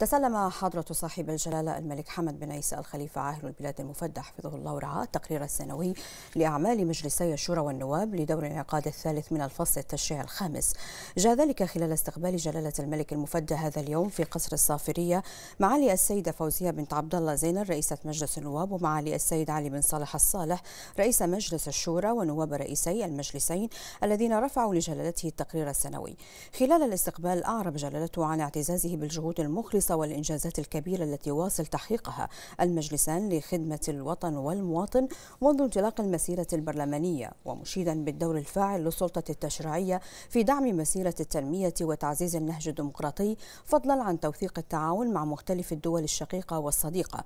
تسلم حضرة صاحب الجلالة الملك حمد بن عيسى الخليفة عاهل البلاد المفدى حفظه الله ورعاه التقرير السنوي لأعمال مجلسي الشورى والنواب لدور انعقاد الثالث من الفصل التشريع الخامس جاء ذلك خلال استقبال جلالة الملك المفدى هذا اليوم في قصر الصافرية معالي السيدة فوزية بنت عبد الله زينر رئيسة مجلس النواب ومعالي السيد علي بن صالح الصالح رئيس مجلس الشورى ونواب رئيسي المجلسين الذين رفعوا لجلالته التقرير السنوي خلال الاستقبال أعرب جلالته عن اعتزازه بالجهود المخلصة الناقصة والإنجازات الكبيرة التي واصل تحقيقها المجلسان لخدمة الوطن والمواطن منذ انطلاق المسيرة البرلمانية ومشيدا بالدور الفاعل للسلطة التشريعية في دعم مسيرة التنمية وتعزيز النهج الديمقراطي فضلا عن توثيق التعاون مع مختلف الدول الشقيقة والصديقة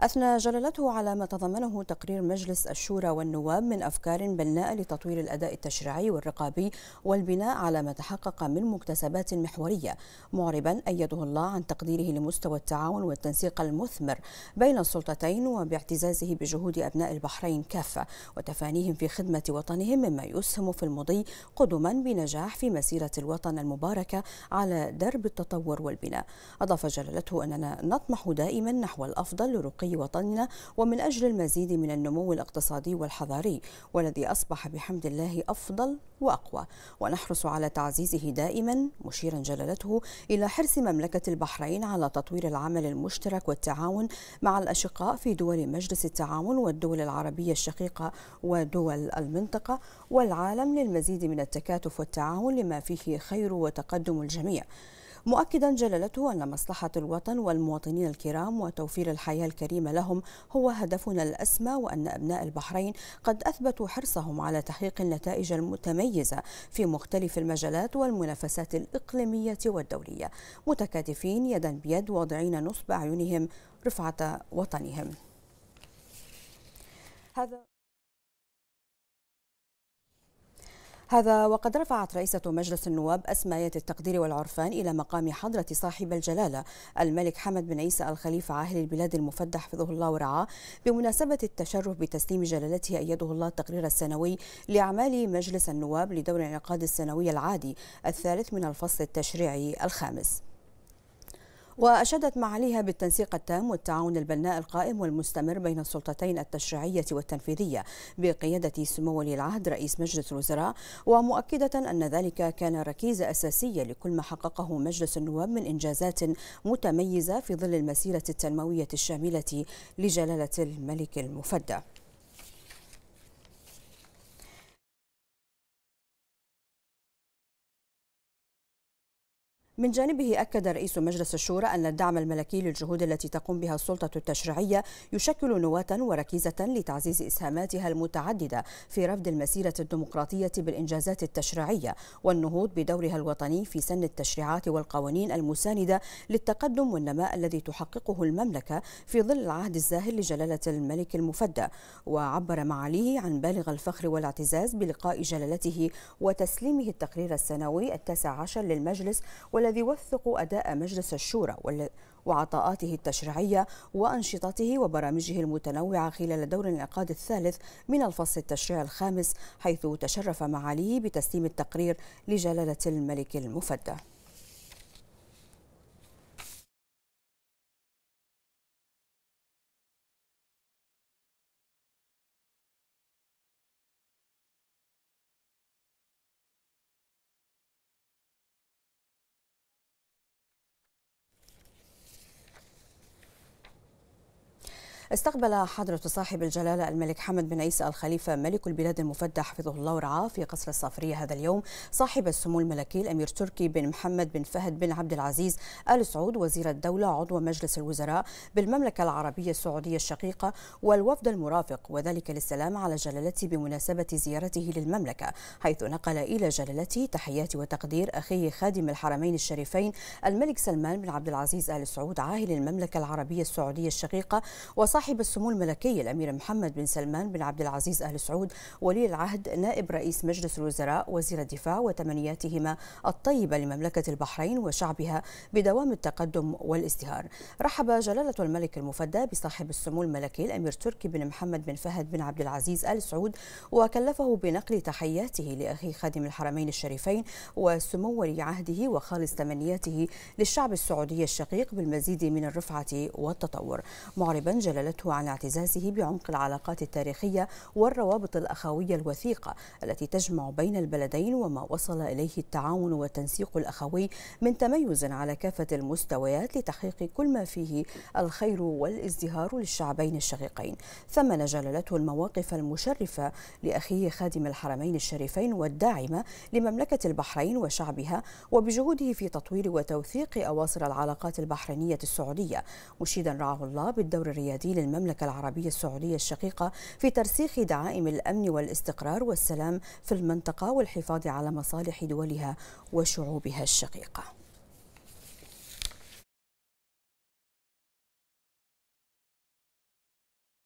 أثنى جلالته على ما تضمنه تقرير مجلس الشورى والنواب من أفكار بناء لتطوير الأداء التشريعي والرقابي والبناء على ما تحقق من مكتسبات محورية معربا أيده الله عن تقديره لمستوى التعاون والتنسيق المثمر بين السلطتين وباعتزازه بجهود أبناء البحرين كافة وتفانيهم في خدمة وطنهم مما يسهم في المضي قدما بنجاح في مسيرة الوطن المباركة على درب التطور والبناء أضاف جلالته أننا نطمح دائما نحو الأفضل لرقي ترقي وطننا ومن أجل المزيد من النمو الاقتصادي والحضاري والذي أصبح بحمد الله أفضل وأقوى ونحرص على تعزيزه دائما مشيرا جلالته إلى حرص مملكة البحرين على تطوير العمل المشترك والتعاون مع الأشقاء في دول مجلس التعاون والدول العربية الشقيقة ودول المنطقة والعالم للمزيد من التكاتف والتعاون لما فيه خير وتقدم الجميع مؤكدا جلالته أن مصلحة الوطن والمواطنين الكرام وتوفير الحياة الكريمة لهم هو هدفنا الأسمى وأن أبناء البحرين قد أثبتوا حرصهم على تحقيق النتائج المتميزة في مختلف المجالات والمنافسات الإقليمية والدولية متكاتفين يدا بيد واضعين نصب أعينهم رفعة وطنهم هذا هذا وقد رفعت رئيسة مجلس النواب أسمايات التقدير والعرفان إلى مقام حضرة صاحب الجلالة الملك حمد بن عيسى الخليفة عاهل البلاد المفدى حفظه الله ورعاه بمناسبة التشرف بتسليم جلالته أيده الله التقرير السنوي لأعمال مجلس النواب لدور الانعقاد السنوي العادي الثالث من الفصل التشريعي الخامس. وأشادت معاليها بالتنسيق التام والتعاون البناء القائم والمستمر بين السلطتين التشريعية والتنفيذية بقيادة سمو ولي العهد رئيس مجلس الوزراء ومؤكدة أن ذلك كان ركيزة أساسية لكل ما حققه مجلس النواب من إنجازات متميزة في ظل المسيرة التنموية الشاملة لجلالة الملك المفدى من جانبه أكد رئيس مجلس الشورى أن الدعم الملكي للجهود التي تقوم بها السلطة التشريعية يشكل نواة وركيزة لتعزيز إسهاماتها المتعددة في رفض المسيرة الديمقراطية بالإنجازات التشريعية والنهوض بدورها الوطني في سن التشريعات والقوانين المساندة للتقدم والنماء الذي تحققه المملكة في ظل العهد الزاهر لجلالة الملك المفدى وعبر معاليه عن بالغ الفخر والاعتزاز بلقاء جلالته وتسليمه التقرير السنوي التاسع عشر للمجلس والذي يوثق أداء مجلس الشورى وعطاءاته التشريعية وأنشطته وبرامجه المتنوعة خلال دور الانعقاد الثالث من الفصل التشريعي الخامس حيث تشرف معاليه بتسليم التقرير لجلالة الملك المفدى استقبل حضرة صاحب الجلالة الملك حمد بن عيسى الخليفة ملك البلاد المفدى حفظه الله ورعاه في قصر الصافرية هذا اليوم صاحب السمو الملكي الأمير تركي بن محمد بن فهد بن عبد العزيز آل سعود وزير الدولة عضو مجلس الوزراء بالمملكة العربية السعودية الشقيقة والوفد المرافق وذلك للسلام على جلالته بمناسبة زيارته للمملكة حيث نقل إلى جلالته تحيات وتقدير أخيه خادم الحرمين الشريفين الملك سلمان بن عبد العزيز آل سعود عاهل المملكة العربية السعودية الشقيقة صاحب السمو الملكي الامير محمد بن سلمان بن عبد العزيز ال سعود ولي العهد نائب رئيس مجلس الوزراء وزير الدفاع وتمنياتهما الطيبه لمملكه البحرين وشعبها بدوام التقدم والازدهار. رحب جلاله الملك المفدى بصاحب السمو الملكي الامير تركي بن محمد بن فهد بن عبد العزيز ال سعود وكلفه بنقل تحياته لاخي خادم الحرمين الشريفين وسمو ولي عهده وخالص تمنياته للشعب السعودي الشقيق بالمزيد من الرفعه والتطور. معربا جلاله دلالته عن اعتزازه بعمق العلاقات التاريخية والروابط الأخوية الوثيقة التي تجمع بين البلدين وما وصل إليه التعاون والتنسيق الأخوي من تميز على كافة المستويات لتحقيق كل ما فيه الخير والازدهار للشعبين الشقيقين ثمن جلالته المواقف المشرفة لأخيه خادم الحرمين الشريفين والداعمة لمملكة البحرين وشعبها وبجهوده في تطوير وتوثيق أواصر العلاقات البحرينية السعودية مشيدا رعاه الله بالدور الريادي تمويل المملكة العربية السعودية الشقيقة في ترسيخ دعائم الأمن والاستقرار والسلام في المنطقة والحفاظ على مصالح دولها وشعوبها الشقيقة